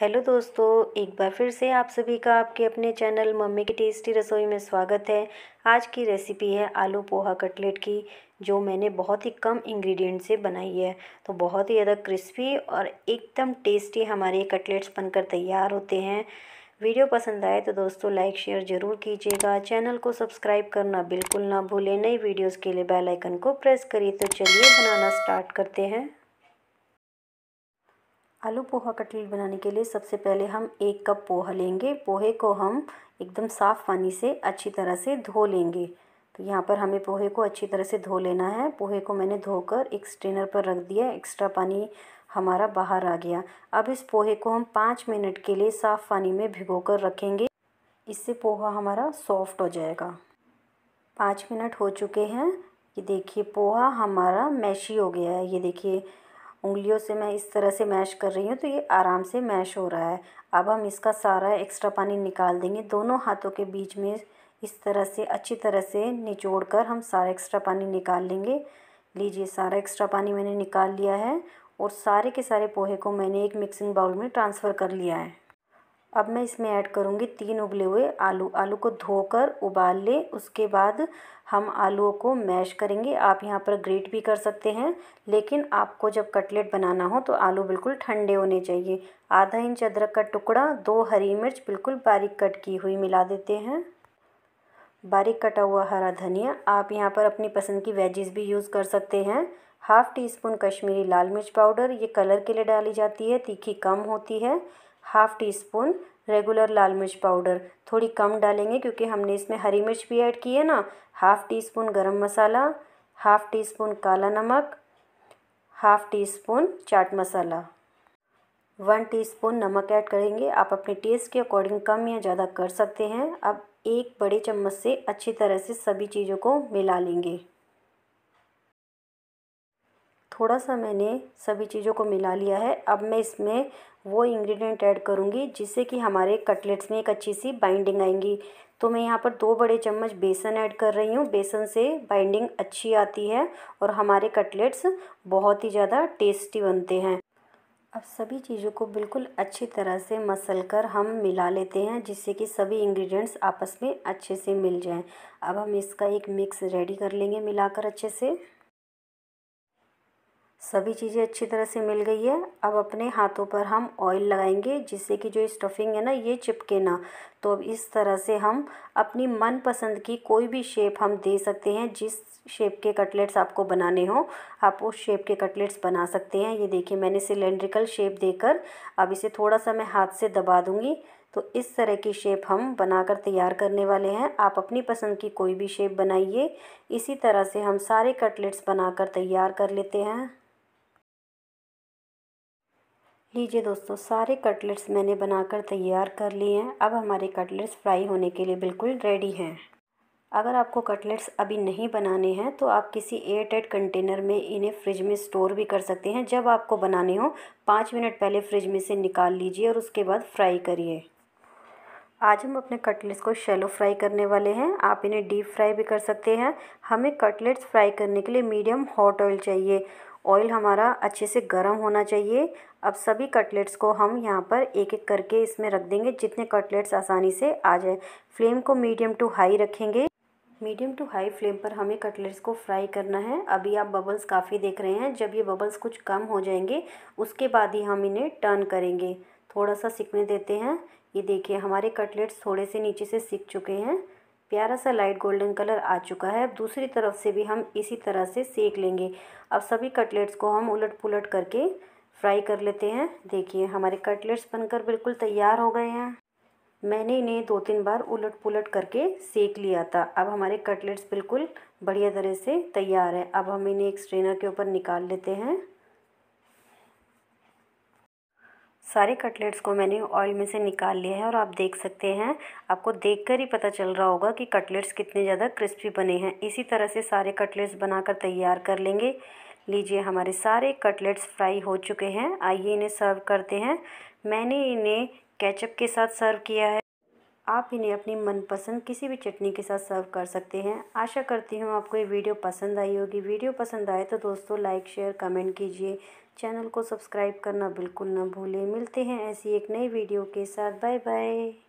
hello दोस्तों एक बार फिर से आप सभी का आपके अपने चैनल मम्मी की टेस्टी रसोई में स्वागत है आज की रेसिपी है आलू पोहा कटलेट की जो मैंने बहुत ही कम इंग्रेडिएंट से बनाई है तो बहुत ही ज़्यादा क्रिस्पी और एकदम टेस्टी हमारे कटलेट्स बनकर तैयार होते हैं वीडियो पसंद आए तो दोस्तों लाइक शेयर ज़रूर कीजिएगा चैनल को सब्सक्राइब करना बिल्कुल ना भूलें नई वीडियोज़ के लिए बेलाइकन को प्रेस करिए तो चलिए बनाना स्टार्ट करते हैं आलू पोहा कटलेट बनाने के लिए सबसे पहले हम एक कप पोहा लेंगे पोहे को हम एकदम साफ़ पानी से अच्छी तरह से धो लेंगे तो यहाँ पर हमें पोहे को अच्छी तरह से धो लेना है पोहे को मैंने धोकर एक स्ट्रेनर पर रख दिया एक्स्ट्रा पानी हमारा बाहर आ गया अब इस पोहे को हम पाँच मिनट के लिए साफ़ पानी में भिगो कर रखेंगे इससे पोहा हमारा सॉफ्ट हो जाएगा पाँच मिनट हो चुके हैं ये देखिए पोहा हमारा मैशी हो गया है ये देखिए उंगलियों से मैं इस तरह से मैश कर रही हूँ तो ये आराम से मैश हो रहा है अब हम इसका सारा एक्स्ट्रा पानी निकाल देंगे दोनों हाथों के बीच में इस तरह से अच्छी तरह से निचोड़ कर हम सारा एक्स्ट्रा पानी निकाल लेंगे लीजिए सारा एक्स्ट्रा पानी मैंने निकाल लिया है और सारे के सारे पोहे को मैंने एक मिक्सिंग बाउल में ट्रांसफ़र कर लिया है अब मैं इसमें ऐड करूँगी तीन उबले हुए आलू आलू को धोकर उबाल लें उसके बाद हम आलूओं को मैश करेंगे आप यहाँ पर ग्रेट भी कर सकते हैं लेकिन आपको जब कटलेट बनाना हो तो आलू बिल्कुल ठंडे होने चाहिए आधा इंच अदरक का टुकड़ा दो हरी मिर्च बिल्कुल बारीक कट की हुई मिला देते हैं बारीक कटा हुआ हरा धनिया आप यहाँ पर अपनी पसंद की वेजेज़ भी यूज़ कर सकते हैं हाफ़ टी स्पून कश्मीरी लाल मिर्च पाउडर ये कलर के लिए डाली जाती है तीखी कम होती है हाफ़ टी स्पून रेगुलर लाल मिर्च पाउडर थोड़ी कम डालेंगे क्योंकि हमने इसमें हरी मिर्च भी ऐड की है ना हाफ़ टी स्पून गरम मसाला हाफ़ टी स्पून काला नमक half teaspoon chaat masala one teaspoon नमक ऐड करेंगे आप अपने टेस्ट के अकॉर्डिंग कम या ज़्यादा कर सकते हैं अब एक बड़े चम्मच से अच्छी तरह से सभी चीज़ों को मिला लेंगे थोड़ा सा मैंने सभी चीज़ों को मिला लिया है अब मैं इसमें वो इंग्रेडिएंट ऐड करूँगी जिससे कि हमारे कटलेट्स में एक अच्छी सी बाइंडिंग आएंगी तो मैं यहाँ पर दो बड़े चम्मच बेसन ऐड कर रही हूँ बेसन से बाइंडिंग अच्छी आती है और हमारे कटलेट्स बहुत ही ज़्यादा टेस्टी बनते हैं अब सभी चीज़ों को बिल्कुल अच्छी तरह से मसल कर हम मिला लेते हैं जिससे कि सभी इंग्रेडिएंट्स आपस में अच्छे से मिल जाएं अब हम इसका एक मिक्स रेडी कर लेंगे मिलाकर अच्छे से सभी चीज़ें अच्छी तरह से मिल गई है अब अपने हाथों पर हम ऑयल लगाएंगे जिससे कि जो स्टफिंग है ना ये चिपके ना तो अब इस तरह से हम अपनी मनपसंद की कोई भी शेप हम दे सकते हैं जिस शेप के कटलेट्स आपको बनाने हो आप उस शेप के कटलेट्स बना सकते हैं ये देखिए मैंने सिलेंड्रिकल शेप देकर अब इसे थोड़ा सा मैं हाथ से दबा दूँगी तो इस तरह की शेप हम बनाकर तैयार करने वाले हैं आप अपनी पसंद की कोई भी शेप बनाइए इसी तरह से हम सारे कटलेट्स बनाकर तैयार कर लेते हैं लीजिए दोस्तों सारे कटलेट्स मैंने बनाकर तैयार कर लिए हैं अब हमारे कटलेट्स फ्राई होने के लिए बिल्कुल रेडी हैं अगर आपको कटलेट्स अभी नहीं बनाने हैं तो आप किसी एयर टाइट कंटेनर में इन्हें फ्रिज में स्टोर भी कर सकते हैं जब आपको बनाने हो पाँच मिनट पहले फ्रिज में से निकाल लीजिए और उसके बाद फ्राई करिए आज हम अपने कटलेट्स को शेलो फ्राई करने वाले हैं आप इन्हें डीप फ्राई भी कर सकते हैं हमें कटलेट्स फ्राई करने के लिए मीडियम हॉट ऑयल चाहिए ऑयल हमारा अच्छे से गर्म होना चाहिए अब सभी कटलेट्स को हम यहाँ पर एक एक करके इसमें रख देंगे जितने कटलेट्स आसानी से आ जाए फ्लेम को मीडियम टू हाई रखेंगे मीडियम टू हाई फ्लेम पर हमें कटलेट्स को फ्राई करना है अभी आप बबल्स काफ़ी देख रहे हैं जब ये बबल्स कुछ कम हो जाएंगे उसके बाद ही हम इन्हें टर्न करेंगे थोड़ा सा सिकने देते हैं ये देखिए हमारे कटलेट्स थोड़े से नीचे से सिक चुके हैं प्यारा सा लाइट गोल्डन कलर आ चुका है अब दूसरी तरफ से भी हम इसी तरह से सेक लेंगे अब सभी कटलेट्स को हम उलट पुलट करके फ्राई कर लेते हैं देखिए हमारे कटलेट्स बनकर बिल्कुल तैयार हो गए हैं मैंने इन्हें दो तीन बार उलट पुलट करके सेक लिया था अब हमारे कटलेट्स बिल्कुल बढ़िया तरह से तैयार है अब हम इन्हें एक स्ट्रेनर के ऊपर निकाल लेते हैं सारे कटलेट्स को मैंने ऑयल में से निकाल लिया है और आप देख सकते हैं आपको देखकर ही पता चल रहा होगा कि कटलेट्स कितने ज़्यादा क्रिस्पी बने हैं इसी तरह से सारे कटलेट्स बनाकर तैयार कर लेंगे लीजिए हमारे सारे कटलेट्स फ्राई हो चुके हैं आइए इन्हें सर्व करते हैं मैंने इन्हें कैचअप के साथ सर्व किया है आप इन्हें अपनी मनपसंद किसी भी चटनी के साथ सर्व कर सकते हैं आशा करती हूँ आपको ये वीडियो पसंद आई होगी वीडियो पसंद आए तो दोस्तों लाइक शेयर कमेंट कीजिए चैनल को सब्सक्राइब करना बिल्कुल ना भूलें मिलते हैं ऐसी एक नई वीडियो के साथ बाय बाय